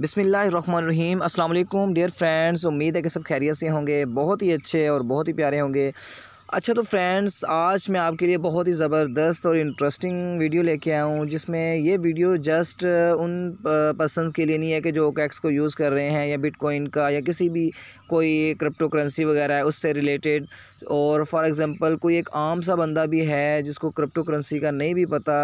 बिसमीम् अल्लाम dear friends उम्मीद है कि सब खैरियत से होंगे बहुत ही अच्छे और बहुत ही प्यारे होंगे अच्छा तो फ्रेंड्स आज मैं आपके लिए बहुत ही ज़बरदस्त और इंटरेस्टिंग वीडियो लेके आया हूँ जिसमें ये वीडियो जस्ट उन पर्सनस के लिए नहीं है कि जो कैक्स को यूज़ कर रहे हैं या बिटकॉइन का या किसी भी कोई क्रिप्टो करेंसी वगैरह है उससे रिलेटेड और फॉर एग्ज़ाम्पल कोई एक आम सा बंदा भी है जिसको क्रिप्टो करेंसी का नहीं भी पता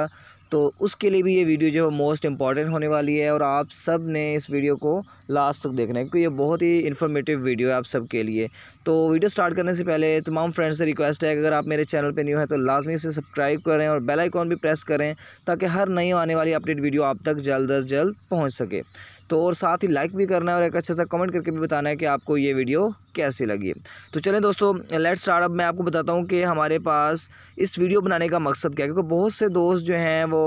तो उसके लिए भी ये वीडियो जो है मोस्ट इंपॉर्टेंट होने वाली है और आप सब ने इस वीडियो को लास्ट तक देखना है क्योंकि ये बहुत ही इन्फॉर्मेटिव वीडियो है आप सब के लिए तो वीडियो स्टार्ट करने से पहले तमाम फ्रेंड्स से रिक्वेस्ट है अगर आप मेरे चैनल पर न्यू है तो लाजमी से सब्सक्राइब करें और बेलाइकॉन भी प्रेस करें ताकि हर नई आने वाली अपडेट वीडियो आप तक जल्द अज जल्द पहुँच सके तो और साथ ही लाइक भी करना है और एक अच्छा सा कमेंट करके भी बताना है कि आपको ये वीडियो कैसे लगी तो चलें दोस्तों लेट स्टार्ट अब मैं आपको बताता हूँ कि हमारे पास इस वीडियो बनाने का मकसद क्या है क्योंकि बहुत से दोस्त जो हैं वो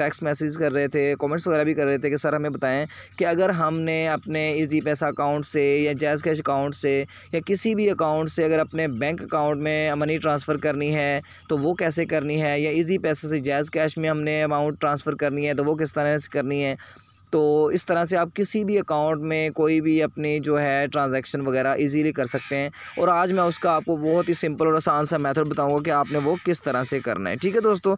टैक्स मैसेज कर रहे थे कमेंट्स वगैरह भी कर रहे थे कि सर हमें बताएं कि अगर हमने अपने इजी पैसा अकाउंट से या जैज़ कैश अकाउंट से या किसी भी अकाउंट से अगर अपने बैंक अकाउंट में मनी ट्रांसफ़र करनी है तो वो कैसे करनी है या इजी पैसे से जैज़ कैश में हमने अमाउंट ट्रांसफ़र करनी है तो वो किस तरह से करनी है तो इस तरह से आप किसी भी अकाउंट में कोई भी अपनी जो है ट्रांजैक्शन वगैरह इजीली कर सकते हैं और आज मैं उसका आपको बहुत ही सिंपल और आसान सा मेथड बताऊंगा कि आपने वो किस तरह से करना है ठीक है दोस्तों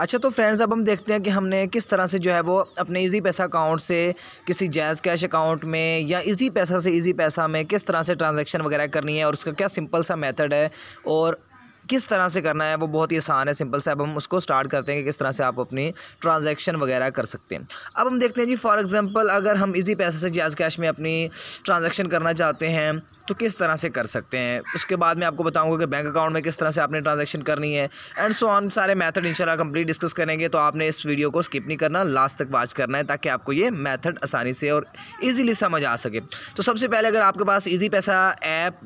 अच्छा तो फ्रेंड्स अब हम देखते हैं कि हमने किस तरह से जो है वो अपने इजी पैसा अकाउंट से किसी जैज़ कैश अकाउंट में या इजी पैसा से इजी पैसा में किस तरह से ट्रांजैक्शन वगैरह करनी है और उसका क्या सिंपल सा मेथड है और किस तरह से करना है वो बहुत ही आसान है सिंपल से अब हम उसको स्टार्ट करते हैं कि किस तरह से आप अपनी ट्रांजैक्शन वगैरह कर सकते हैं अब हम देखते हैं जी फॉर एग्ज़ाम्पल अगर हम इजी पैसे से जाज कैश में अपनी ट्रांजैक्शन करना चाहते हैं तो किस तरह से कर सकते हैं उसके बाद मैं आपको बताऊंगा कि बैंक अकाउंट में किस तरह से आपने ट्रांजेक्शन करनी है एंड सो ऑन सारे मैथड इंशाल्लाह कंप्लीट डिस्कस करेंगे तो आपने इस वीडियो को स्किप नहीं करना लास्ट तक वॉच करना है ताकि आपको ये मैथड आसानी से और ईजिली समझ आ सके तो सबसे पहले अगर आपके पास ईजी पैसा ऐप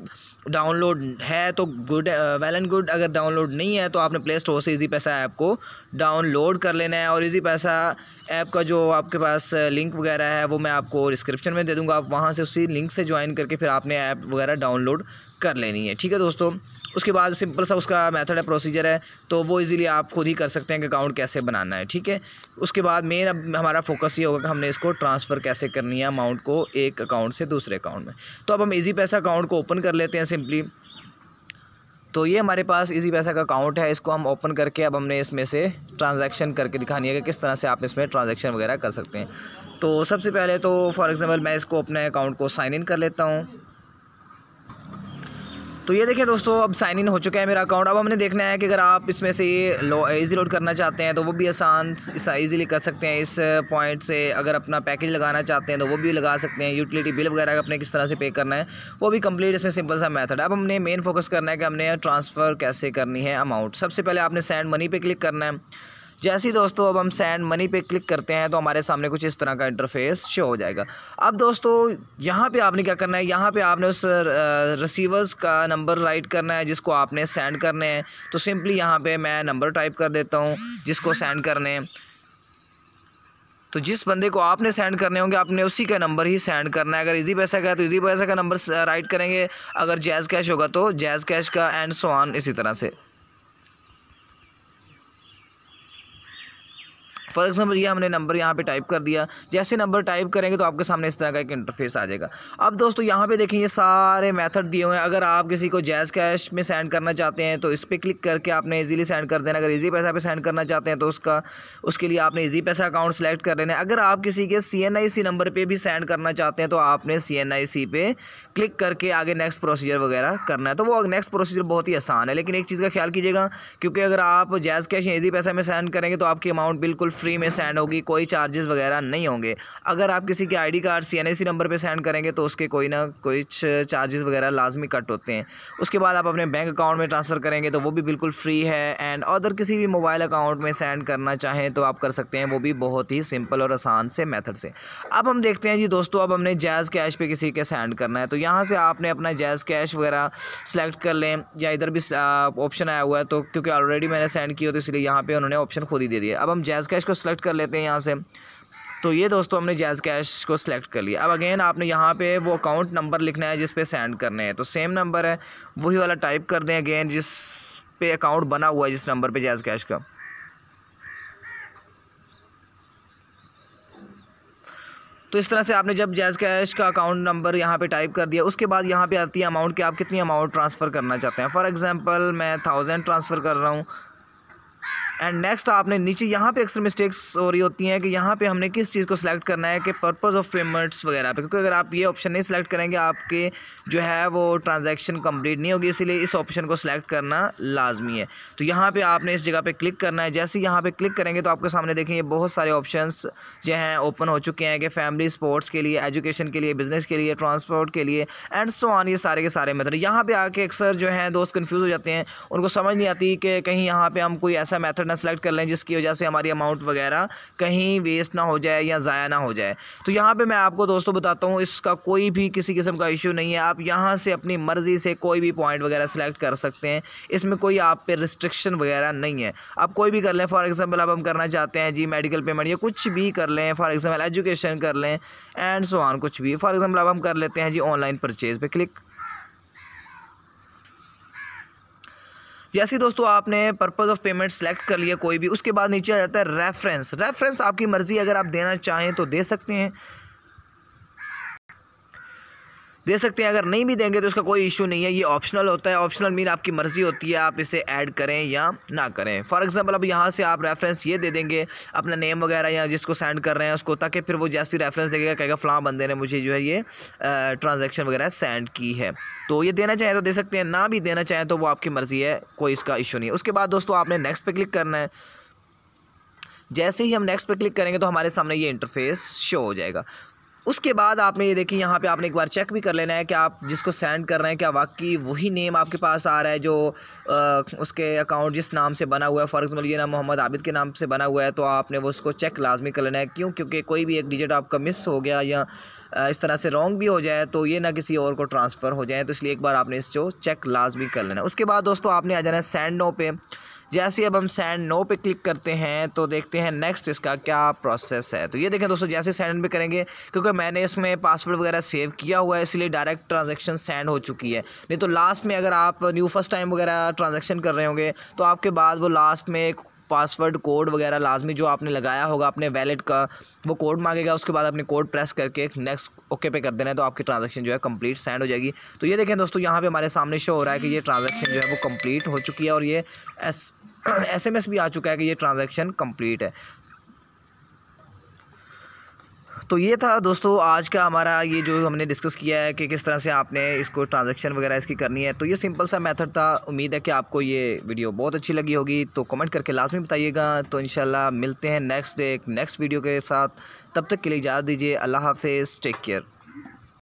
डाउनलोड है तो गुड वेल एंड गुड अगर डाउनलोड नहीं है तो आपने प्ले स्टोर से इजी पैसा ऐप को डाउनलोड कर लेना है और इसी पैसा ऐप का जो आपके पास लिंक वगैरह है वो मैं आपको डिस्क्रिप्शन में दे दूँगा आप वहाँ से उसी लिंक से ज्वाइन करके फिर आपने ऐप वगैरह डाउनलोड कर लेनी है ठीक है दोस्तों उसके बाद सिंपल सा उसका मेथड है प्रोसीजर है तो वो इजीली आप खुद ही कर सकते हैं कि अकाउंट कैसे बनाना है ठीक है उसके बाद मेन अब हमारा फोकस ये होगा कि हमने इसको ट्रांसफ़र कैसे करनी है अमाउंट को एक अकाउंट से दूसरे अकाउंट में तो अब हम इजी पैसा अकाउंट को ओपन कर लेते हैं सिंपली तो ये हमारे पास इजी पैसा का अकाउंट है इसको हम ओपन करके अब हमने इसमें से ट्रांजैक्शन करके दिखानी है कि किस तरह से आप इसमें ट्रांजैक्शन वगैरह कर सकते हैं तो सबसे पहले तो फॉर एग्जांपल मैं इसको अपने अकाउंट को साइन इन कर लेता हूँ तो ये देखिए दोस्तों अब साइन इन हो चुका है मेरा अकाउंट अब हमने देखना है कि अगर आप इसमें से लो ईजी लोड करना चाहते हैं तो वो भी आसान ईजिली कर सकते हैं इस पॉइंट से अगर अपना पैकेज लगाना चाहते हैं तो वो भी लगा सकते हैं यूटिलिटी बिल वगैरह अपने किस तरह से पे करना है वो भी कम्प्लीट इसमें सिंपल सा मैथड है अब हमने मेन फोकस करना है कि हमने ट्रांसफ़र कैसे करनी है अमाउंट सबसे पहले आपने सेंड मनी पर क्लिक करना है जैसे ही दोस्तों अब हम सेंड मनी पे क्लिक करते हैं तो हमारे सामने कुछ इस तरह का इंटरफेस शो हो जाएगा अब दोस्तों यहाँ पे आपने क्या करना है यहाँ पे आपने उस रिसीवर्स का नंबर राइट करना है जिसको आपने सेंड करने हैं तो सिंपली यहाँ पे मैं नंबर टाइप कर देता हूँ जिसको सेंड करने तो जिस बंदे को आपने सेंड करने होंगे आपने उसी का नंबर ही सेंड करना है अगर इजी पैसा का है तो इजी पैसा का नंबर राइट करेंगे अगर जैज़ कैश होगा तो जैज़ कैश का एंड सोआन इसी तरह से फॉर एग्जाम्पल ये हमने नंबर यहाँ पे टाइप कर दिया जैसे नंबर टाइप करेंगे तो आपके सामने इस तरह का एक इंटरफेस आ जाएगा अब दोस्तों यहाँ पे देखिए ये सारे मेथड दिए हुए हैं अगर आप किसी को जैज़ कैश में सेंड करना चाहते हैं तो इस पर क्लिक करके आपने इजीली सेंड कर देना अगर ईजी पैसा पर सेंड करना चाहते हैं तो उसका उसके लिए आपने ईजी पैसा अकाउंट सेलेक्ट कर लेना है अगर आप किसी के सी एन आई सी नंबर पर भी सेंड करना चाहते हैं तो आपने सी एन आई सी पे क्लिक करके आगे नेक्स्ट प्रोसीजर वगैरह करना है तो वो नेक्स्ट प्रोसीजर बहुत ही आसान है लेकिन एक चीज़ का ख्याल कीजिएगा क्योंकि अगर आप जैज़ कैश या ईजी पैसा में सेंड करेंगे तो आपकी अमाउंट बिल्कुल फ्री में सेंड होगी कोई चार्जेस वगैरह नहीं होंगे अगर आप किसी के आईडी कार्ड सीएनएसी नंबर पे सेंड करेंगे तो उसके कोई ना कोई चार्जेस वगैरह लाजमी कट होते हैं उसके बाद आप अपने बैंक अकाउंट में ट्रांसफ़र करेंगे तो वो भी बिल्कुल फ्री है एंड अदर किसी भी मोबाइल अकाउंट में सेंड करना चाहें तो आप कर सकते हैं वो भी बहुत ही सिंपल और आसान से मेथड से अब हम देखते हैं जी दोस्तों अब हमने जैज़ कैश पर किसी के सेंड करना है तो यहाँ से आपने अपना जैज़ कैश वगैरह सेलेक्ट कर लें या इधर भी ऑप्शन आया हुआ है तो क्योंकि ऑलरेडी मैंने सेंड की हो तो इसलिए यहाँ पर उन्होंने ऑप्शन खुद ही दे दिया अब हम जैज़ कैश को सिलेक्ट कर लेते हैं यहाँ से तो ये दोस्तों हमने जैज़ कैश को सिलेक्ट कर लिया अब अगेन आपने यहाँ पे वो अकाउंट नंबर लिखना है जिस पे सेंड करने हैं तो सेम नंबर है वही वाला टाइप कर दें अगेन जिस पे अकाउंट बना हुआ है जिस नंबर पे जैज़ कैश का तो इस तरह से आपने जब जैज़ कैश का अकाउंट नंबर यहाँ पे टाइप कर दिया उसके बाद यहाँ पे आती है अमाउंट कि आप कितनी अमाउंट ट्रांसफ़र करना चाहते हैं फॉर एग्जांपल मैं थाउजेंड ट्रांसफ़र कर रहा हूँ एंड नेक्स्ट आपने नीचे यहाँ पे अक्सर मिस्टेक्स हो रही होती हैं कि यहाँ पे हमने किस चीज़ को सिलेक्ट करना है कि पर्पज़ ऑफ पेमेंट्स वगैरह पे क्योंकि अगर आप ये ऑप्शन नहीं सिलेक्ट करेंगे आपके जो है वो ट्रांजैक्शन कंप्लीट नहीं होगी इसीलिए इस ऑप्शन को सिलेक्ट करना लाजमी है तो यहाँ पर आपने इस जगह पर क्लिक करना है जैसे यहाँ पर क्लिक करेंगे तो आपके सामने देखें बहुत सारे ऑप्शन जो हैं ओपन हो चुके हैं कि फैमिली स्पोर्ट्स के लिए एजुकेशन के लिए बिज़नेस के लिए ट्रांसपोर्ट के लिए एंड सो ऑन ये सारे के सारे मेथड यहाँ पर आके अक्सर जो हैं दोस्त कन्फ्यूज़ हो जाते हैं उनको समझ नहीं आती कि कहीं यहाँ पर हम कोई ऐसा मैथड बटन सेलेक्ट कर लें जिसकी वजह से हमारी अमाउंट वगैरह कहीं वेस्ट ना हो जाए या ज़ाया ना हो जाए तो यहाँ पर मैं आपको दोस्तों बताता हूँ इसका कोई भी किसी किस्म का इशू नहीं है आप यहाँ से अपनी मर्ज़ी से कोई भी पॉइंट वगैरह सेलेक्ट कर सकते हैं इसमें कोई आप पे रिस्ट्रिक्शन वगैरह नहीं है आप कोई भी कर लें फॉर एग्ज़ाम्पल आप हम करना चाहते हैं जी मेडिकल पेमेंट या कुछ भी कर लें फॉर एग्ज़ाम्पल एजुकेशन कर लें एंड सो ऑन कुछ भी फॉर एग्ज़ाम्पल अब हम कर लेते हैं जी ऑनलाइन परचेज़ पे क्लिक जैसे दोस्तों आपने पर्पज़ ऑफ पेमेंट सेलेक्ट कर लिया कोई भी उसके बाद नीचे आ जाता है रेफरेंस रेफरेंस आपकी मर्ज़ी अगर आप देना चाहें तो दे सकते हैं दे सकते हैं अगर नहीं भी देंगे तो इसका कोई इशू नहीं है ये ऑप्शनल होता है ऑप्शनल मीन आपकी मर्ज़ी होती है आप इसे ऐड करें या ना करें फॉर एग्जांपल अब यहाँ से आप रेफरेंस ये दे देंगे अपना नेम वगैरह या जिसको सेंड कर रहे हैं उसको ताकि फिर वो जैसी रेफरेंस देगा कहेगा फ़लाँ बंदे ने मुझे जो है ये ट्रांजेक्शन वगैरह सेंड की है तो ये देना चाहें तो दे सकते हैं ना भी देना चाहें तो वो आपकी मर्ज़ी है कोई इसका इशू नहीं है उसके बाद दोस्तों आपने नेक्स्ट पर क्लिक करना है जैसे ही हम नेक्स्ट पर क्लिक करेंगे तो हमारे सामने ये इंटरफेस शो हो जाएगा उसके बाद आपने ये देखिए यहाँ पे आपने एक बार चेक भी कर लेना है कि आप जिसको सेंड कर रहे हैं क्या वाकई वही नेम आपके पास आ रहा है जो आ, उसके अकाउंट जिस नाम से बना हुआ है फॉर एग्जाम्पल ये नाम मोहम्मद आबिद के नाम से बना हुआ है तो आपने वो उसको चेक लाजमी कर लेना है क्यों क्योंकि कोई भी एक डिजिट आपका मिस हो गया या इस तरह से रॉन्ग भी हो जाए तो ये ना किसी और को ट्रांसफ़र हो जाए तो इसलिए एक बार आपने इसको चेक लाजमी कर लेना है उसके बाद दोस्तों आपने आ जाना है सेंड नो पे जैसे अब हम सेंड नो पे क्लिक करते हैं तो देखते हैं नेक्स्ट इसका क्या प्रोसेस है तो ये देखें दोस्तों जैसे सेंड पे करेंगे क्योंकि मैंने इसमें पासवर्ड वगैरह सेव किया हुआ है इसलिए डायरेक्ट ट्रांजेक्शन सेंड हो चुकी है नहीं तो लास्ट में अगर आप न्यू फर्स्ट टाइम वगैरह ट्रांजेक्शन कर रहे होंगे तो आपके बाद वो लास्ट में पासवर्ड कोड वगैरह लाजमी जो आपने लगाया होगा अपने वैलेट का वो कोड मांगेगा उसके बाद अपने कोड प्रेस करके नेक्स्ट ओके पे कर देना है तो आपकी ट्रांजेक्शन जो है कम्प्लीट सेंड हो जाएगी तो ये देखें दोस्तों यहाँ पे हमारे सामने शो हो रहा है कि ये ट्रांजेक्शन जो है वो कम्प्लीट हो चुकी है और ये एस एस एम एस भी आ चुका है कि ये ट्रांजेक्शन कम्प्लीट है तो ये था दोस्तों आज का हमारा ये जो हमने डिस्कस किया है कि किस तरह से आपने इसको ट्रांजेक्शन वगैरह इसकी करनी है तो ये सिंपल सा मेथड था उम्मीद है कि आपको ये वीडियो बहुत अच्छी लगी होगी तो कमेंट करके लाजमी बताइएगा तो इन मिलते हैं नेक्स्ट डे एक नेक्स्ट वीडियो के साथ तब तक के लिए इजाज़ दीजिए अल्लाह हाफिज़ टेक केयर